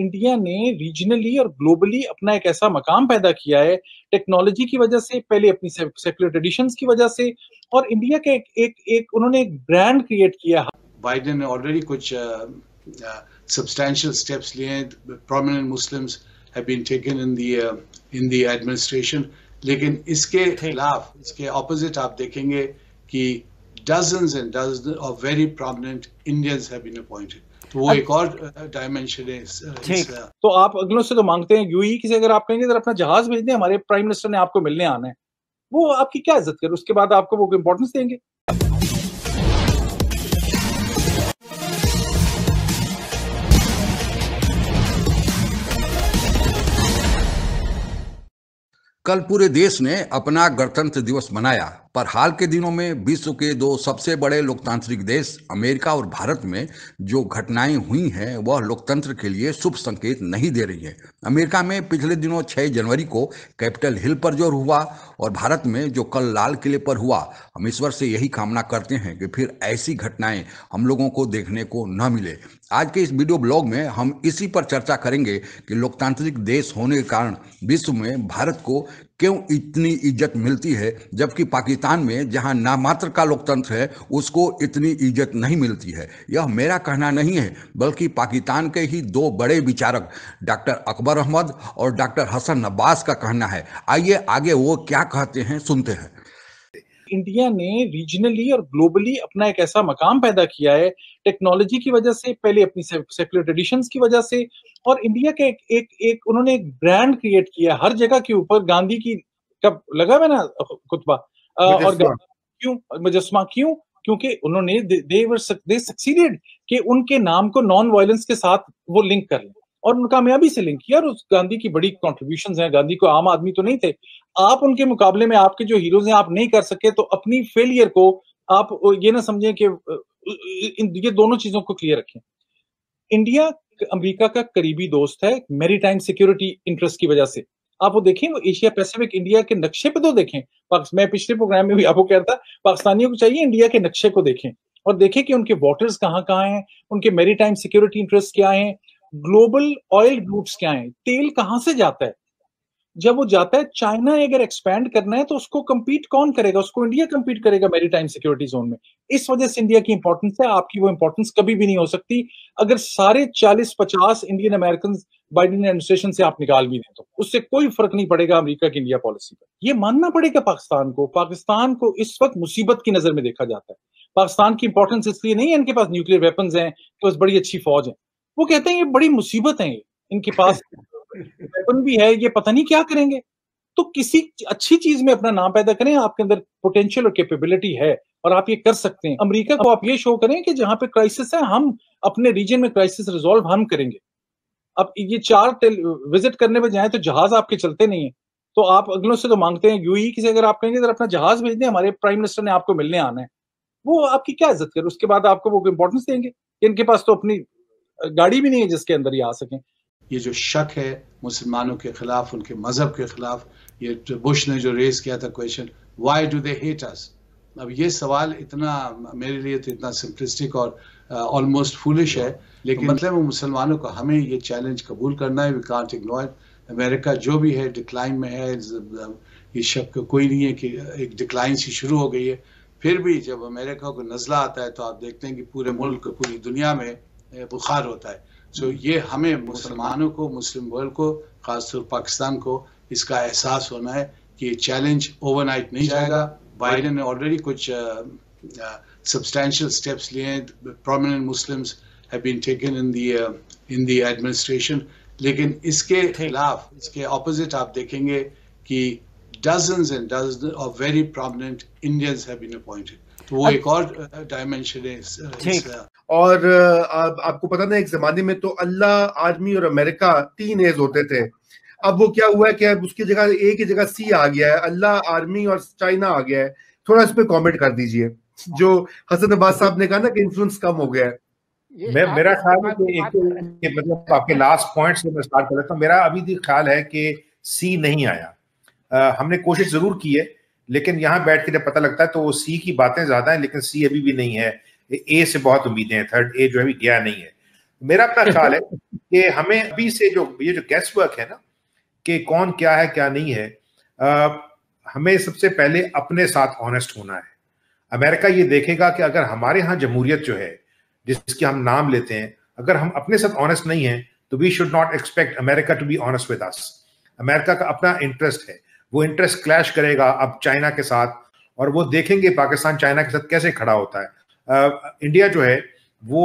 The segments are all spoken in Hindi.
इंडिया ने रीजनली और ग्लोबली अपना एक ऐसा मकाम पैदा किया है टेक्नोलॉजी की वजह से पहले अपनी सेक्युलर ट्रेडिशंस की वजह से और इंडिया का एक एक, एक उन्होंने एक ब्रांड क्रिएट किया बाइडेन ने ऑलरेडी कुछ सब्सटेंशियल uh, स्टेप्स uh, लिए हैं prominent Muslims have been taken in the in the administration लेकिन इसके खिलाफ इसके ऑपोजिट आप देखेंगे कि dozens and dozens of very prominent Indians have been appointed तो वो एक और डायमेंशन है तो आप अगलों से तो मांगते हैं यू ही से अगर आप कहेंगे अपना जहाज भेज दें हमारे प्राइम मिनिस्टर ने आपको मिलने आना है वो आपकी क्या इज्जत करे उसके बाद आपको वो इम्पोर्टेंस देंगे कल पूरे देश ने अपना गणतंत्र दिवस मनाया पर हाल के दिनों में विश्व के दो सबसे बड़े लोकतांत्रिक देश अमेरिका और भारत में जो घटनाएं हुई हैं वह लोकतंत्र के लिए शुभ संकेत नहीं दे रही है अमेरिका में पिछले दिनों 6 जनवरी को कैपिटल हिल पर जोर हुआ और भारत में जो कल लाल किले पर हुआ हम ईश्वर से यही कामना करते हैं कि फिर ऐसी घटनाएं हम लोगों को देखने को न मिले आज के इस वीडियो ब्लॉग में हम इसी पर चर्चा करेंगे कि लोकतांत्रिक देश होने के कारण विश्व में भारत को क्यों इतनी इज्जत मिलती है जबकि पाकिस्तान में जहां नामात्र का लोकतंत्र है उसको इतनी इज्जत नहीं मिलती है यह मेरा कहना नहीं है बल्कि पाकिस्तान के ही दो बड़े विचारक डॉक्टर अकबर अहमद और डॉक्टर हसन नब्बास का कहना है आइए आगे वो क्या कहते हैं सुनते हैं इंडिया ने रीजनली और ग्लोबली अपना एक ऐसा मकाम पैदा किया है टेक्नोलॉजी की वजह से पहले अपनी सेकुलर ट्रेडिशन की वजह से और इंडिया के एक, एक एक उन्होंने एक ब्रांड क्रिएट किया हर जगह के ऊपर गांधी की कब लगा मैं ना खुतबा और क्यों मुजस्मा क्यों क्योंकि उन्होंने दे सक्सीडेड कि उनके नाम को नॉन वायलेंस के साथ वो लिंक कर लें और उन कामयाबी से लिंक किया और उस गांधी की बड़ी कॉन्ट्रीब्यूशन है गांधी को आम आदमी तो नहीं थे आप उनके मुकाबले में आपके जो हीरोज हैं आप नहीं कर सके तो अपनी फेलियर को आप ये ना समझें कि ये दोनों चीजों को क्लियर रखें इंडिया अमेरिका का करीबी दोस्त है टाइम सिक्योरिटी इंटरेस्ट की वजह से आप वो देखें वो एशिया पैसिफिक इंडिया के नक्शे पे तो देखें मैं पिछले प्रोग्राम में भी आपको कह रहा था पाकिस्तानियों को चाहिए इंडिया के नक्शे को देखें और देखें कि उनके वाटर्स कहाँ कहाँ हैं उनके मेरी सिक्योरिटी इंटरेस्ट क्या हैं ग्लोबल ऑयल रूट्स क्या हैं तेल कहां से जाता है जब वो जाता है चाइना अगर एक्सपैंड करना है तो उसको कम्पीट कौन करेगा उसको इंडिया कम्पीट करेगा मेरी टाइम सिक्योरिटी जोन में इस वजह से इंडिया की इंपॉर्टेंस है आपकी वो इंपॉर्टेंस कभी भी नहीं हो सकती अगर सारे चालीस पचास इंडियन अमेरिकन बाइडन एडमिनिस्ट्रेशन से आप निकाल भी दें तो उससे कोई फर्क नहीं पड़ेगा अमरीका की इंडिया पॉलिसी पर यह मानना पड़ेगा पाकिस्तान को पाकिस्तान को इस वक्त मुसीबत की नजर में देखा जाता है पाकिस्तान की इंपॉर्टेंस इसलिए नहीं है इनके पास न्यूक्लियर वेपन्स हैं तो बड़ी अच्छी फौज है वो कहते हैं ये बड़ी मुसीबत है इनके पास वेपन भी है ये पता नहीं क्या करेंगे तो किसी अच्छी चीज में अपना नाम पैदा करें आपके अंदर पोटेंशियल और कैपेबिलिटी है और आप ये कर सकते हैं अमेरिका को आप ये शो करें कि जहां पे क्राइसिस है हम अपने रीजन में क्राइसिस रिजोल्व हम करेंगे अब ये चार विजिट करने में जाए तो जहाज आपके चलते नहीं है तो आप अगलों से तो मांगते हैं यूई से अगर आप कहेंगे तो अपना जहाज भेज दें हमारे प्राइम मिनिस्टर ने आपको मिलने आना है वो आपकी क्या इज्जत करे उसके बाद आपको वो इम्पोर्टेंस देंगे इनके पास तो अपनी गाड़ी भी नहीं है जिसके अंदर ये आ सकें ये जो शक है मुसलमानों के खिलाफ उनके मजहब के खिलाफ ये बुश ने जो रेस किया था question why do they hate us अब ये सवाल इतना मेरे लिए तो इतना सिंपलिस्टिक और ऑलमोस्ट uh, फुलिश है लेकिन तो मतलब मुसलमानों को हमें ये चैलेंज कबूल करना है वी कांट इग्नोर अमेरिका जो भी है डिक्लाइन में है ये uh, शक कोई नहीं है कि एक डिक्लाइन सी शुरू हो गई है फिर भी जब अमेरिका को नज़ला आता है तो आप देखते हैं कि पूरे मुल्क पूरी दुनिया में बुखार होता है सो so, ये हमें मुसलमानों को मुस्लिम वर्ल्ड को खासतौर पाकिस्तान को इसका एहसास होना है कि ये चैलेंज ओवरनाइट नहीं जाएगा बाइडन ने ऑलरेडी कुछ सब्सटैंशियल uh, स्टेप्स uh, लिए हैं prominent Muslims have been taken in the in administration लेकिन इसके खिलाफ इसके ऑपोजिट आप देखेंगे कि dozens and dozens of very prominent Indians have been appointed. तो वो एक और डायमेंशन uh, है uh, uh, और आपको पता ना एक जमाने में तो अल्लाह आर्मी और अमेरिका तीन एज होते थे अब वो क्या हुआ है कि अब उसकी जगह ए की जगह सी आ गया है अल्लाह आर्मी और चाइना आ गया है थोड़ा इस पर कॉमेंट कर दीजिए जो हसन अब्बास साहब ने कहा ना कि इन्फ्लुएंस कम हो गया है मैं मेरा ख्याल है कि एक मतलब आपके लास्ट पॉइंट से मैं स्टार्ट कर रहा था मेरा अभी भी ख्याल है कि सी नहीं आया हमने कोशिश जरूर की है लेकिन यहाँ बैठ के जब पता लगता है तो वो सी की बातें ज्यादा हैं लेकिन सी अभी भी नहीं है ए से बहुत उम्मीदें हैं थर्ड ए जो अभी गया नहीं है मेरा अपना ख्याल है कि हमें अभी से जो ये जो गैस वर्क है ना कि कौन क्या है क्या नहीं है आ, हमें सबसे पहले अपने साथ ऑनेस्ट होना है अमेरिका ये देखेगा कि अगर हमारे यहाँ जमहूरियत जो है जिसकी हम नाम लेते हैं अगर हम अपने साथ ऑनेस्ट नहीं है तो we should not expect America to be honest with us America का अपना इंटरेस्ट है वो इंटरेस्ट क्लैश करेगा अब चाइना के साथ और वो देखेंगे पाकिस्तान चाइना के साथ कैसे खड़ा होता है आ, इंडिया जो है वो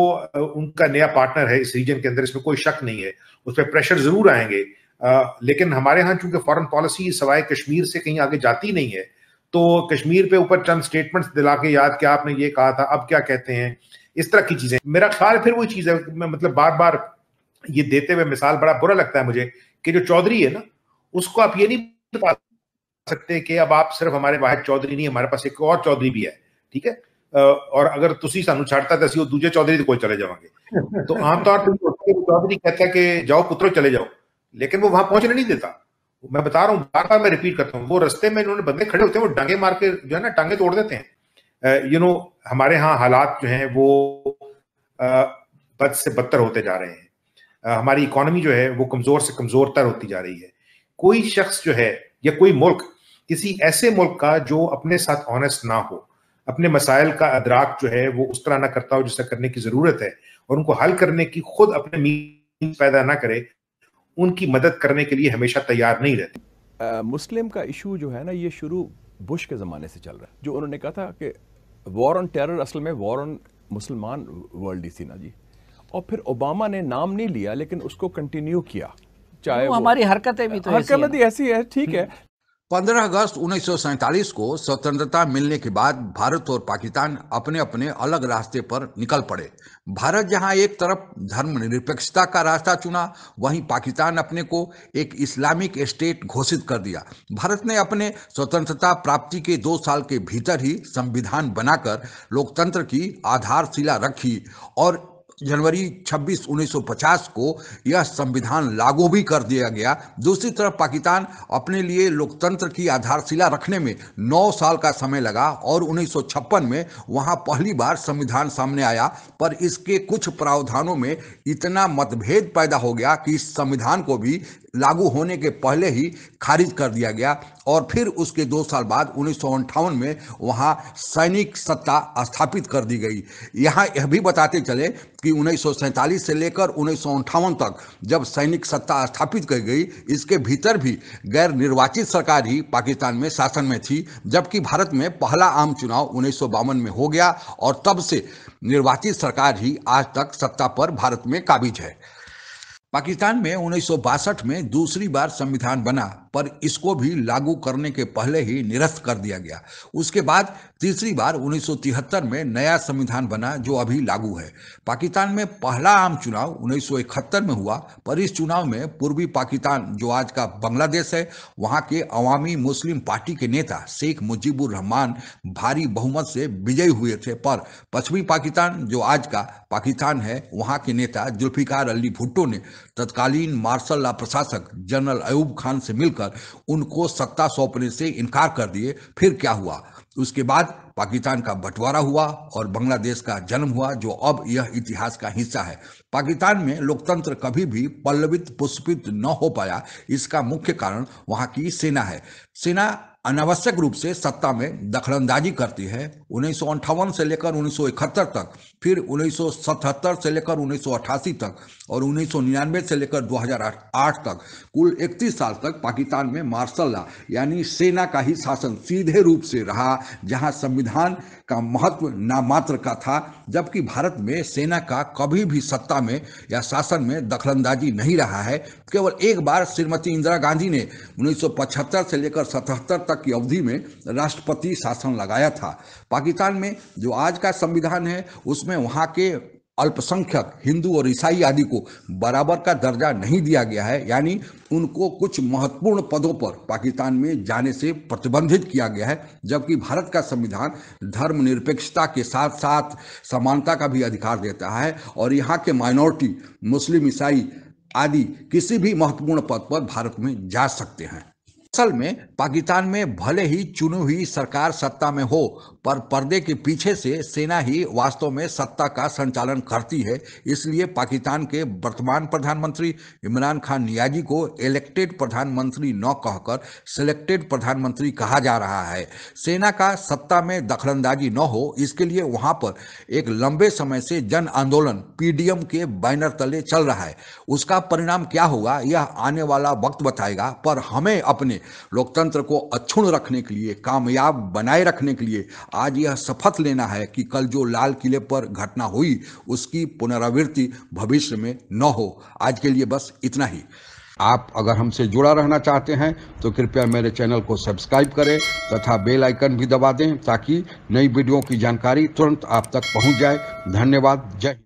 उनका नया पार्टनर है इस रीजन के अंदर इसमें कोई शक नहीं है उस पर प्रेशर जरूर आएंगे आ, लेकिन हमारे यहाँ चूंकि फॉरेन पॉलिसी सवाए कश्मीर से कहीं आगे जाती नहीं है तो कश्मीर पे ऊपर चंद स्टेटमेंट्स दिला के याद कि आपने ये कहा था अब क्या कहते हैं इस तरह की चीजें मेरा ख्याल फिर वही चीज है मतलब बार बार ये देते हुए मिसाल बड़ा बुरा लगता है मुझे कि जो चौधरी है ना उसको आप ये नहीं बता सकते कि अब आप सिर्फ हमारे वाहिद चौधरी नहीं हमारे पास एक और चौधरी भी है ठीक है और अगर तुम ਸਾਨੂੰ छता तो ਅਸੀਂ दूजे चौधरी तो कोई चले जावे तो आमतौर तौर पर चौधरी कहता है कि जाओ पुत्रो चले जाओ लेकिन वो वहां पहुंचने नहीं देता मैं बता रहा हूँ बार बार मैं रिपीट करता हूँ वो रस्ते में इन्होंने बंदे खड़े होते हैं वो डांगे मार के जो है ना टांगे तोड़ देते हैं यू नो हमारे यहाँ हालात जो है वो बद से बदतर होते जा रहे हैं हमारी इकोनॉमी जो है वो कमजोर से कमजोर तर होती जा रही है कोई शख्स जो है या कोई मुल्क किसी ऐसे मुल्क का जो अपने साथ ऑनेस्ट ना हो अपने मसाइल का अदराक जो है वो उस तरह ना करता हो जिसका करने की ज़रूरत है और उनको हल करने की खुद अपने मीन पैदा ना करे उनकी मदद करने के लिए हमेशा तैयार नहीं रहती मुस्लिम का इशू जो है ना ये शुरू बुश के ज़माने से चल रहा है जो उन्होंने कहा था कि वॉर ऑन टेरर असल में वॉर ऑन मुसलमान वर्ल्ड ही थी ना जी और फिर ओबामा ने नाम नहीं लिया लेकिन उसको कंटिन्यू किया चाहे हमारी हरकतें भी तो हरकत ऐसी है ठीक है हम्म। 15 अगस्त उन्नीस को स्वतंत्रता मिलने के बाद भारत और पाकिस्तान अपने अपने अलग रास्ते पर निकल पड़े भारत जहां एक तरफ धर्मनिरपेक्षता का रास्ता चुना वहीं पाकिस्तान अपने को एक इस्लामिक स्टेट घोषित कर दिया भारत ने अपने स्वतंत्रता प्राप्ति के दो साल के भीतर ही संविधान बनाकर लोकतंत्र की आधारशिला रखी और जनवरी 26 1950 को यह संविधान लागू भी कर दिया गया दूसरी तरफ पाकिस्तान अपने लिए लोकतंत्र की आधारशिला रखने में 9 साल का समय लगा और 1956 में वहां पहली बार संविधान सामने आया पर इसके कुछ प्रावधानों में इतना मतभेद पैदा हो गया कि इस संविधान को भी लागू होने के पहले ही खारिज कर दिया गया और फिर उसके दो साल बाद उन्नीस में वहाँ सैनिक सत्ता स्थापित कर दी गई यहाँ यह भी बताते चले कि उन्नीस से लेकर उन्नीस तक जब सैनिक सत्ता स्थापित की गई इसके भीतर भी गैर निर्वाचित सरकार ही पाकिस्तान में शासन में थी जबकि भारत में पहला आम चुनाव उन्नीस में हो गया और तब से निर्वाचित सरकार ही आज तक सत्ता पर भारत में काबिज है पाकिस्तान में उन्नीस में दूसरी बार संविधान बना पर इसको भी लागू करने के पहले ही निरस्त कर दिया गया उसके बाद तीसरी बार 1973 में नया संविधान बना जो अभी लागू है पाकिस्तान में पहला आम चुनाव 1971 में हुआ पर इस चुनाव में पूर्वी पाकिस्तान जो आज का बांग्लादेश है वहां के अवामी मुस्लिम पार्टी के नेता शेख मुजीबुर रहमान भारी बहुमत से विजयी हुए थे पर पश्चिमी पाकिस्तान जो आज का पाकिस्तान है वहाँ के नेता जुल्फिकार अली भुट्टो ने तत्कालीन मार्शल ला प्रशासक जनरल अयूब खान से मिलकर उनको सत्ता सौंपने से इनकार कर दिए फिर क्या हुआ उसके बाद पाकिस्तान का बंटवारा हुआ और बांग्लादेश का जन्म हुआ जो अब यह इतिहास का हिस्सा है पाकिस्तान में लोकतंत्र कभी भी पल्लवित पुष्पित न हो पाया इसका मुख्य कारण वहाँ की सेना है सेना अनावश्यक रूप से सत्ता में दखलंदाजी करती है उन्नीस से लेकर उन्नीस तक फिर 1977 से लेकर उन्नीस तक और 1999 से लेकर 2008 तक कुल 31 साल तक पाकिस्तान में मार्शल ला यानी सेना का ही शासन सीधे रूप से रहा जहां संविधान का महत्व नामात्र का था जबकि भारत में सेना का कभी भी सत्ता में या शासन में दखलंदाजी नहीं रहा है केवल एक बार श्रीमती इंदिरा गांधी ने 1975 से लेकर 77 तक की अवधि में राष्ट्रपति शासन लगाया था पाकिस्तान में जो आज का संविधान है उसमें वहाँ के अल्पसंख्यक हिंदू और ईसाई आदि को बराबर का दर्जा नहीं दिया गया है यानी उनको कुछ महत्वपूर्ण पदों पर पाकिस्तान में जाने से प्रतिबंधित किया गया है जबकि भारत का संविधान धर्मनिरपेक्षता के साथ साथ समानता का भी अधिकार देता है और यहाँ के माइनॉरिटी मुस्लिम ईसाई आदि किसी भी महत्वपूर्ण पद पर भारत में जा सकते हैं असल में पाकिस्तान में भले ही चुनी हुई सरकार सत्ता में हो पर पर्दे के पीछे से सेना ही वास्तव में सत्ता का संचालन करती है इसलिए पाकिस्तान के वर्तमान प्रधानमंत्री इमरान खान नियाजी को इलेक्टेड प्रधानमंत्री न कहकर सिलेक्टेड प्रधानमंत्री कहा जा रहा है सेना का सत्ता में दखलंदाजी न हो इसके लिए वहां पर एक लंबे समय से जन आंदोलन पी के बैनर तले चल रहा है उसका परिणाम क्या होगा यह आने वाला वक्त बताएगा पर हमें अपने लोकतंत्र को अक्षुण रखने के लिए कामयाब बनाए रखने के लिए आज यह शपथ लेना है कि कल जो लाल किले पर घटना हुई उसकी पुनरावृत्ति भविष्य में न हो आज के लिए बस इतना ही आप अगर हमसे जुड़ा रहना चाहते हैं तो कृपया मेरे चैनल को सब्सक्राइब करें तथा बेल आइकन भी दबा दें ताकि नई वीडियो की जानकारी तुरंत आप तक पहुंच जाए धन्यवाद जय